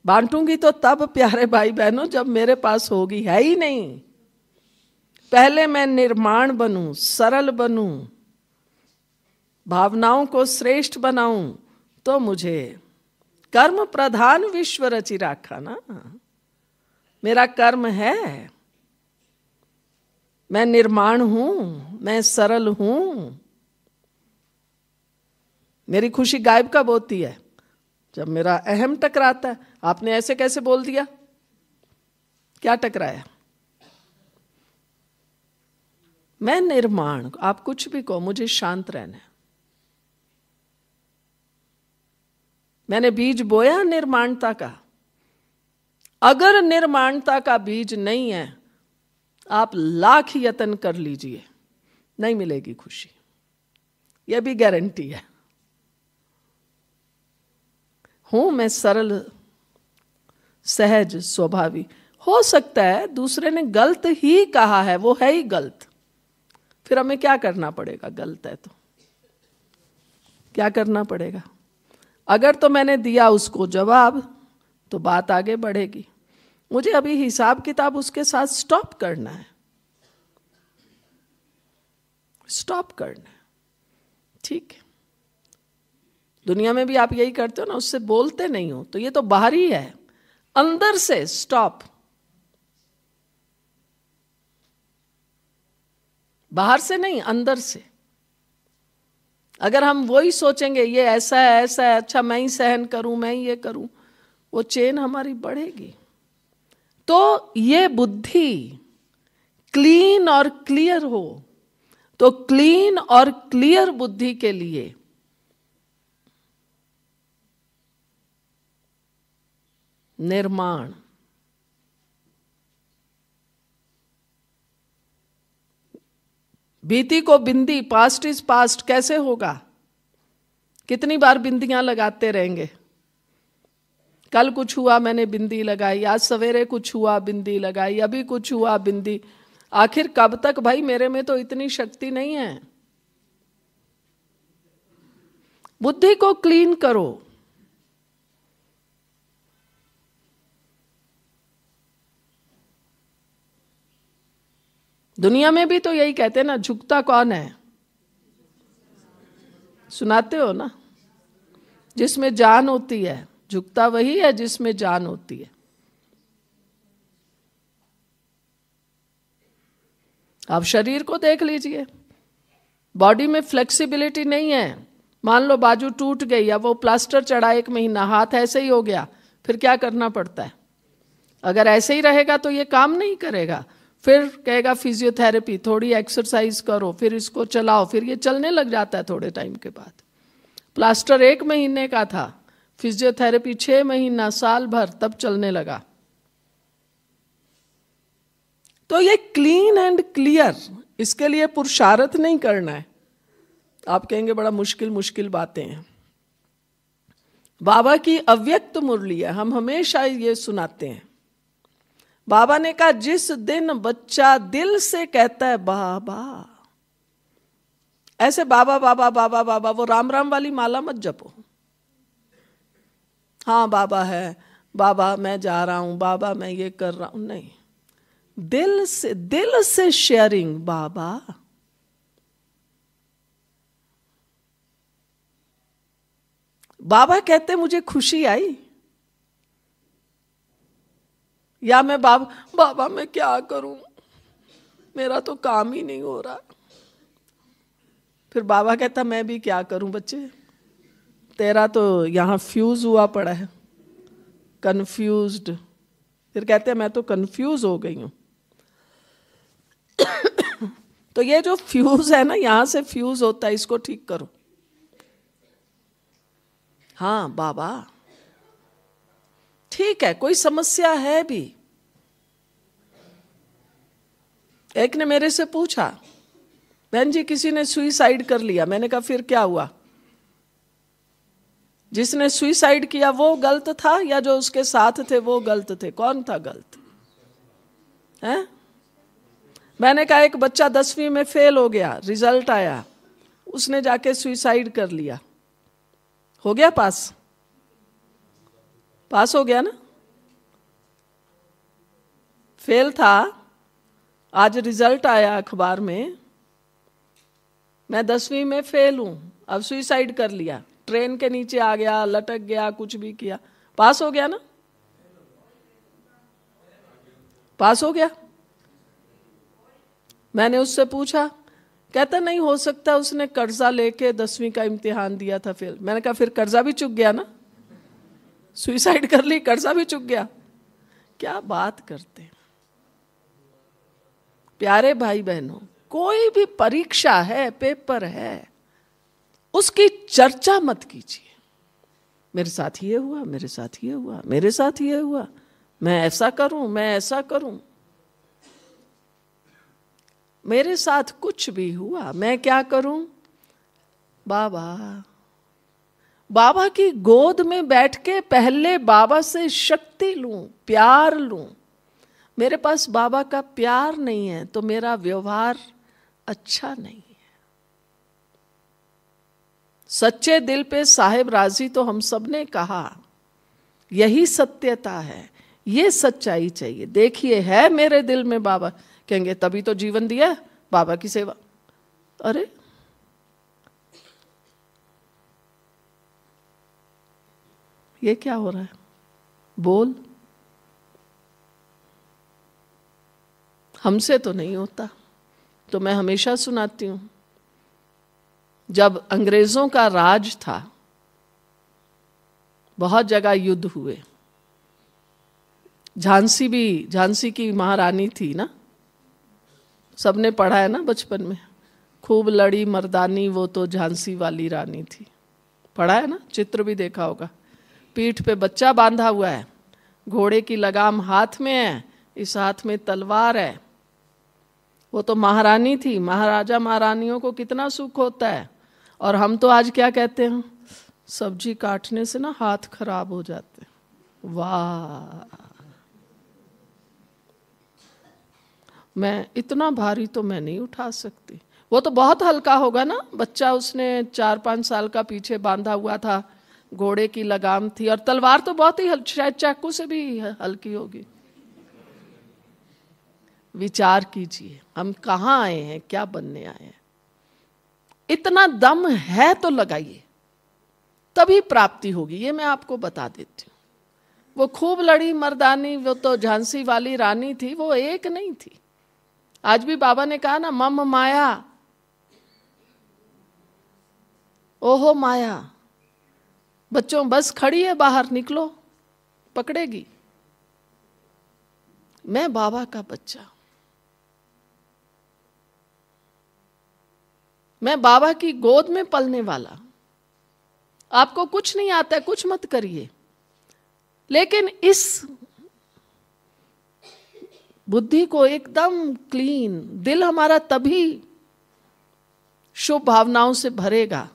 बांटूंगी तो तब प्यारे भाई बहनों जब मेरे पास होगी है ही नहीं पहले मैं निर्माण बनूं सरल बनूं भावनाओं को श्रेष्ठ बनाऊं तो मुझे कर्म प्रधान विश्व रचि राखा ना मेरा कर्म है मैं निर्माण हूं मैं सरल हूं मेरी खुशी गायब कब होती है जब मेरा अहम टकराता है आपने ऐसे कैसे बोल दिया क्या टकराया मैं निर्माण आप कुछ भी कहो मुझे शांत रहना है मैंने बीज बोया निर्माणता का अगर निर्माणता का बीज नहीं है आप लाख यत्न कर लीजिए नहीं मिलेगी खुशी यह भी गारंटी है हूं मैं सरल सहज स्वभावी हो सकता है दूसरे ने गलत ही कहा है वो है ही गलत फिर हमें क्या करना पड़ेगा गलत है तो क्या करना पड़ेगा अगर तो मैंने दिया उसको जवाब तो बात आगे बढ़ेगी मुझे अभी हिसाब किताब उसके साथ स्टॉप करना है स्टॉप करना है ठीक है दुनिया में भी आप यही करते हो ना उससे बोलते नहीं हो तो ये तो बाहर ही है अंदर से स्टॉप बाहर से नहीं अंदर से अगर हम वही सोचेंगे ये ऐसा है ऐसा है अच्छा मैं ही सहन करूं मैं ही ये करूं वो चेन हमारी बढ़ेगी तो ये बुद्धि क्लीन और क्लियर हो तो क्लीन और क्लियर बुद्धि के लिए निर्माण बीती को बिंदी पास्ट इज पास्ट कैसे होगा कितनी बार बिंदियां लगाते रहेंगे कल कुछ हुआ मैंने बिंदी लगाई आज सवेरे कुछ हुआ बिंदी लगाई अभी कुछ हुआ बिंदी आखिर कब तक भाई मेरे में तो इतनी शक्ति नहीं है बुद्धि को क्लीन करो दुनिया में भी तो यही कहते हैं ना झुकता कौन है सुनाते हो ना जिसमें जान होती है झुकता वही है जिसमें जान होती है आप शरीर को देख लीजिए बॉडी में फ्लेक्सिबिलिटी नहीं है मान लो बाजू टूट गई या वो प्लास्टर चढ़ा एक महीना हाथ ऐसे ही हो गया फिर क्या करना पड़ता है अगर ऐसे ही रहेगा तो ये काम नहीं करेगा फिर कहेगा फिजियोथेरेपी थोड़ी एक्सरसाइज करो फिर इसको चलाओ फिर ये चलने लग जाता है थोड़े टाइम के बाद प्लास्टर एक महीने का था फिजियोथेरेपी छह महीना साल भर तब चलने लगा तो ये क्लीन एंड क्लियर इसके लिए पुरुषार्थ नहीं करना है आप कहेंगे बड़ा मुश्किल मुश्किल बातें हैं बाबा की अव्यक्त मुरली है हम हमेशा ये सुनाते हैं बाबा ने कहा जिस दिन बच्चा दिल से कहता है बाबा ऐसे बाबा बाबा बाबा बाबा वो राम राम वाली माला मत जपो हाँ बाबा है बाबा मैं जा रहा हूँ बाबा मैं ये कर रहा हूँ नहीं दिल से दिल से शेयरिंग बाबा बाबा कहते मुझे खुशी आई या मैं बाबा बाबा मैं क्या करूं मेरा तो काम ही नहीं हो रहा फिर बाबा कहता मैं भी क्या करूं बच्चे तेरा तो यहाँ फ्यूज़ हुआ पड़ा है कन्फ्यूज फिर कहते हैं मैं तो कन्फ्यूज़ हो गई हूँ तो ये जो फ्यूज़ है ना यहाँ से फ्यूज़ होता है इसको ठीक करो हाँ बाबा ठीक है कोई समस्या है भी एक ने मेरे से पूछा बहन जी किसी ने सुइसाइड कर लिया मैंने कहा फिर क्या हुआ जिसने सुइसाइड किया वो गलत था या जो उसके साथ थे वो गलत थे कौन था गलत है मैंने कहा एक बच्चा दसवीं में फेल हो गया रिजल्ट आया उसने जाके सुइसाइड कर लिया हो गया पास पास हो गया ना फेल था आज रिजल्ट आया अखबार में मैं दसवीं में फेल हूं अब सुइसाइड कर लिया ट्रेन के नीचे आ गया लटक गया कुछ भी किया पास हो गया ना पास हो गया मैंने उससे पूछा कहता नहीं हो सकता उसने कर्जा लेके दसवीं का इम्तिहान दिया था फिर मैंने कहा फिर कर्जा भी चुक गया ना सुइसाइड कर ली कर्जा भी चुक गया क्या बात करते हैं प्यारे भाई बहनों कोई भी परीक्षा है पेपर है उसकी चर्चा मत कीजिए मेरे साथ ये हुआ मेरे साथ ये हुआ मेरे साथ ये हुआ मैं ऐसा करूं मैं ऐसा करूं मेरे साथ कुछ भी हुआ मैं क्या करूं बाबा बाबा की गोद में बैठ के पहले बाबा से शक्ति लूं प्यार लूं मेरे पास बाबा का प्यार नहीं है तो मेरा व्यवहार अच्छा नहीं सच्चे दिल पे साहेब राजी तो हम सब ने कहा यही सत्यता है ये सच्चाई चाहिए देखिए है मेरे दिल में बाबा कहेंगे तभी तो जीवन दिया बाबा की सेवा अरे ये क्या हो रहा है बोल हमसे तो नहीं होता तो मैं हमेशा सुनाती हूं जब अंग्रेजों का राज था बहुत जगह युद्ध हुए झांसी भी झांसी की महारानी थी ना सबने पढ़ा है ना बचपन में खूब लड़ी मर्दानी वो तो झांसी वाली रानी थी पढ़ा है ना चित्र भी देखा होगा पीठ पे बच्चा बांधा हुआ है घोड़े की लगाम हाथ में है इस हाथ में तलवार है वो तो महारानी थी महाराजा महारानियों को कितना सुख होता है और हम तो आज क्या कहते हैं सब्जी काटने से ना हाथ खराब हो जाते वाह मैं इतना भारी तो मैं नहीं उठा सकती वो तो बहुत हल्का होगा ना बच्चा उसने चार पांच साल का पीछे बांधा हुआ था घोड़े की लगाम थी और तलवार तो बहुत ही शायद चाकू से भी हल्की होगी विचार कीजिए हम कहाँ आए हैं क्या बनने आए हैं इतना दम है तो लगाइए तभी प्राप्ति होगी ये मैं आपको बता देती हूँ वो खूब लड़ी मर्दानी वो तो झांसी वाली रानी थी वो एक नहीं थी आज भी बाबा ने कहा ना मम माया ओहो माया बच्चों बस खड़ी है बाहर निकलो पकड़ेगी मैं बाबा का बच्चा हूं मैं बाबा की गोद में पलने वाला आपको कुछ नहीं आता है कुछ मत करिए लेकिन इस बुद्धि को एकदम क्लीन दिल हमारा तभी शुभ भावनाओं से भरेगा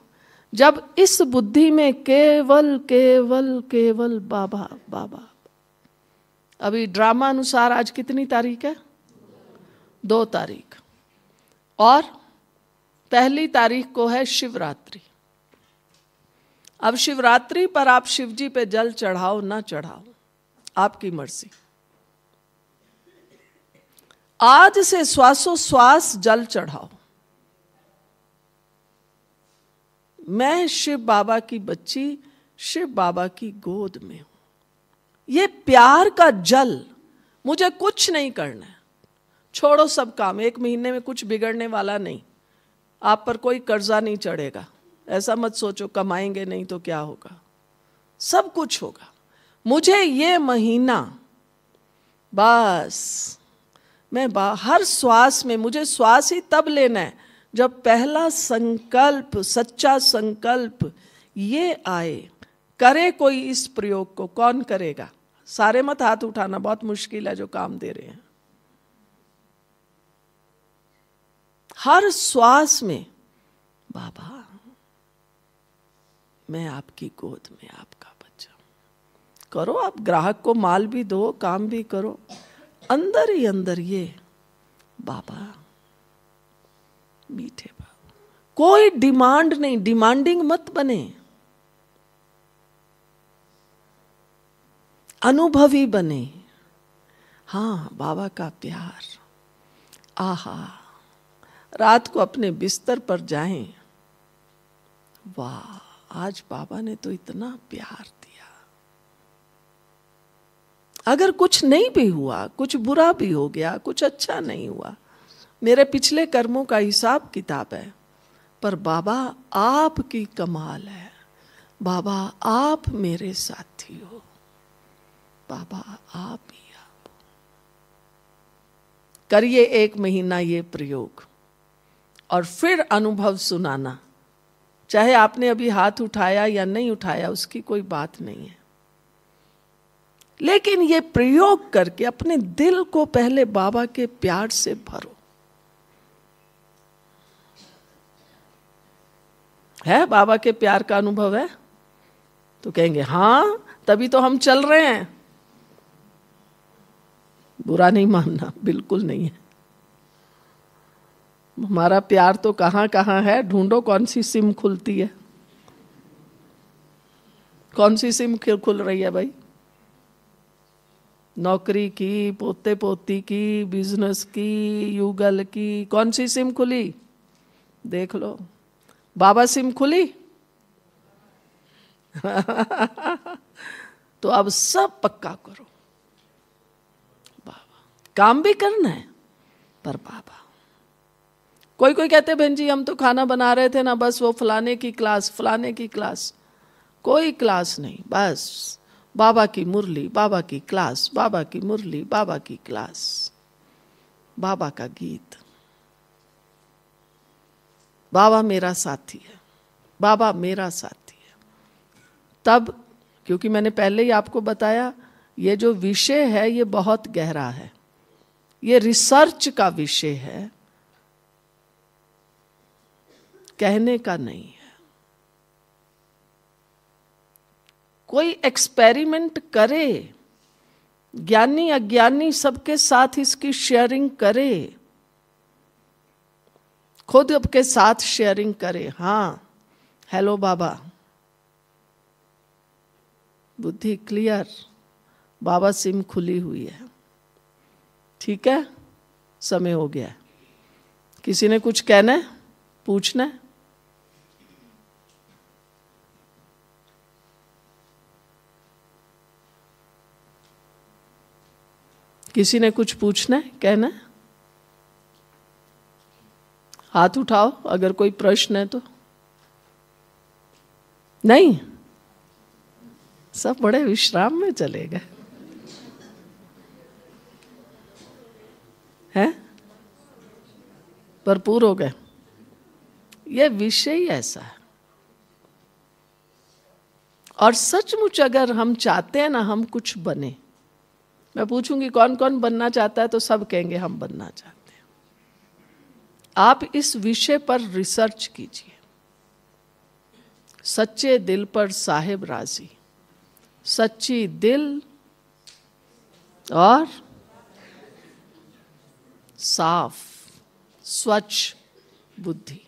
जब इस बुद्धि में केवल केवल केवल बाबा बाबा अभी ड्रामा अनुसार आज कितनी तारीख है दो तारीख और पहली तारीख को है शिवरात्रि अब शिवरात्रि पर आप शिवजी पे जल चढ़ाओ ना चढ़ाओ आपकी मर्जी आज से श्वास जल चढ़ाओ मैं शिव बाबा की बच्ची शिव बाबा की गोद में हूं ये प्यार का जल मुझे कुछ नहीं करना है छोड़ो सब काम एक महीने में कुछ बिगड़ने वाला नहीं आप पर कोई कर्जा नहीं चढ़ेगा ऐसा मत सोचो कमाएंगे नहीं तो क्या होगा सब कुछ होगा मुझे ये महीना बस मैं बा हर श्वास में मुझे श्वास ही तब लेना है जब पहला संकल्प सच्चा संकल्प ये आए करे कोई इस प्रयोग को कौन करेगा सारे मत हाथ उठाना बहुत मुश्किल है जो काम दे रहे हैं हर श्वास में बाबा मैं आपकी गोद में आपका बच्चा करो आप ग्राहक को माल भी दो काम भी करो अंदर ही अंदर ये बाबा मीठे बाबा कोई डिमांड नहीं डिमांडिंग मत बने अनुभवी बने हाँ बाबा का प्यार आहा रात को अपने बिस्तर पर जाएं वाह आज बाबा ने तो इतना प्यार दिया अगर कुछ नहीं भी हुआ कुछ बुरा भी हो गया कुछ अच्छा नहीं हुआ मेरे पिछले कर्मों का हिसाब किताब है पर बाबा आपकी कमाल है बाबा आप मेरे साथी हो बाबा आप ही आप करिए एक महीना ये प्रयोग और फिर अनुभव सुनाना चाहे आपने अभी हाथ उठाया या नहीं उठाया उसकी कोई बात नहीं है लेकिन ये प्रयोग करके अपने दिल को पहले बाबा के प्यार से भरो है बाबा के प्यार का अनुभव है तो कहेंगे हां तभी तो हम चल रहे हैं बुरा नहीं मानना बिल्कुल नहीं है हमारा प्यार तो कहाँ कहाँ है ढूंढो कौन सी सिम खुलती है कौन सी सिम खुल रही है भाई नौकरी की पोते पोती की बिजनेस की युगल की कौन सी सिम खुली देख लो बाबा सिम खुली तो अब सब पक्का करो बाबा काम भी करना है पर बाबा कोई कोई कहते बहन जी हम तो खाना बना रहे थे ना बस वो फलाने की क्लास फलाने की क्लास कोई क्लास नहीं बस बाबा की मुरली बाबा की क्लास बाबा की मुरली बाबा की क्लास बाबा का गीत बाबा मेरा साथी है बाबा मेरा साथी है तब क्योंकि मैंने पहले ही आपको बताया ये जो विषय है ये बहुत गहरा है ये रिसर्च का विषय है कहने का नहीं है कोई एक्सपेरिमेंट करे ज्ञानी अज्ञानी सबके साथ इसकी शेयरिंग करे खुद के साथ शेयरिंग करे हाँ हेलो बाबा बुद्धि क्लियर बाबा सिम खुली हुई है ठीक है समय हो गया किसी ने कुछ कहना है पूछना है किसी ने कुछ पूछना है कहना है हाथ उठाओ अगर कोई प्रश्न है तो नहीं सब बड़े विश्राम में चले गए हैं भरपूर हो गए यह विषय ही ऐसा है और सचमुच अगर हम चाहते हैं ना हम कुछ बने मैं पूछूंगी कौन कौन बनना चाहता है तो सब कहेंगे हम बनना चाहते हैं आप इस विषय पर रिसर्च कीजिए सच्चे दिल पर साहेब राजी सच्ची दिल और साफ स्वच्छ बुद्धि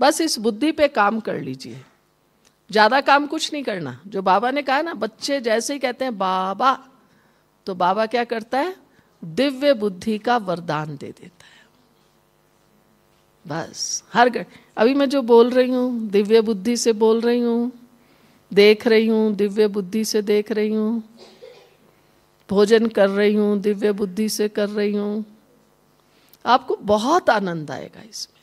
बस इस बुद्धि पे काम कर लीजिए ज़्यादा काम कुछ नहीं करना जो बाबा ने कहा ना बच्चे जैसे ही कहते हैं बाबा तो बाबा क्या करता है दिव्य बुद्धि का वरदान दे देता है बस हर अभी मैं जो बोल रही हूँ दिव्य बुद्धि से बोल रही हूँ देख रही हूँ दिव्य बुद्धि से देख रही हूँ भोजन कर रही हूँ दिव्य बुद्धि से कर रही हूँ आपको बहुत आनंद आएगा इसमें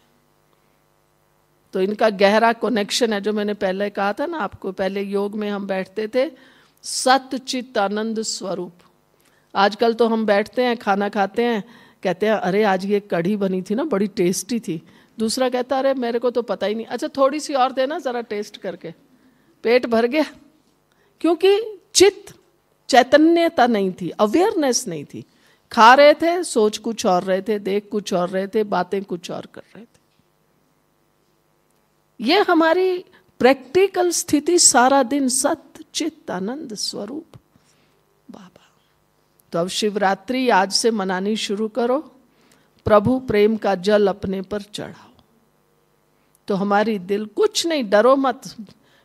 तो इनका गहरा कनेक्शन है जो मैंने पहले कहा था ना आपको पहले योग में हम बैठते थे चित आनंद स्वरूप आजकल तो हम बैठते हैं खाना खाते हैं कहते हैं अरे आज ये कढ़ी बनी थी ना बड़ी टेस्टी थी दूसरा कहता अरे मेरे को तो पता ही नहीं अच्छा थोड़ी सी और देना ज़रा टेस्ट करके पेट भर गया क्योंकि चित्त चैतन्यता नहीं थी अवेयरनेस नहीं थी खा रहे थे सोच कुछ और रहे थे देख कुछ और रहे थे बातें कुछ और कर रहे थे ये हमारी प्रैक्टिकल स्थिति सारा दिन सत्य चित्त आनंद स्वरूप तो अब शिवरात्रि आज से मनानी शुरू करो प्रभु प्रेम का जल अपने पर चढ़ाओ तो हमारी दिल कुछ नहीं डरो मत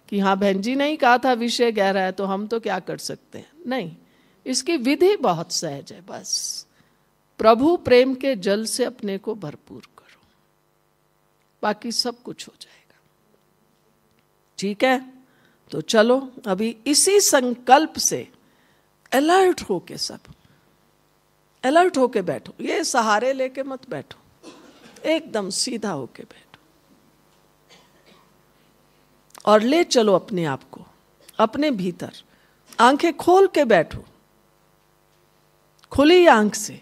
कि हाँ बहन जी नहीं कहा था विषय गहरा है तो हम तो क्या कर सकते हैं नहीं इसकी विधि बहुत सहज है बस प्रभु प्रेम के जल से अपने को भरपूर करो बाकी सब कुछ हो जाएगा ठीक है तो चलो अभी इसी संकल्प से अलर्ट होके सब अलर्ट होके बैठो ये सहारे लेके मत बैठो एकदम सीधा होके बैठो और ले चलो अपने आप को अपने भीतर आंखें खोल के बैठो खुली आंख से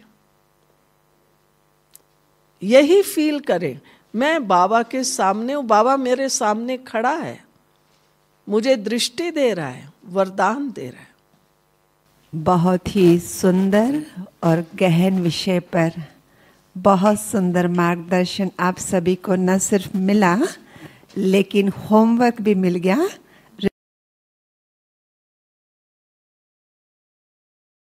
यही फील करें मैं बाबा के सामने हूं बाबा मेरे सामने खड़ा है मुझे दृष्टि दे रहा है वरदान दे रहा है बहुत ही सुंदर और गहन विषय पर बहुत सुंदर मार्गदर्शन आप सभी को न सिर्फ मिला लेकिन होमवर्क भी मिल गया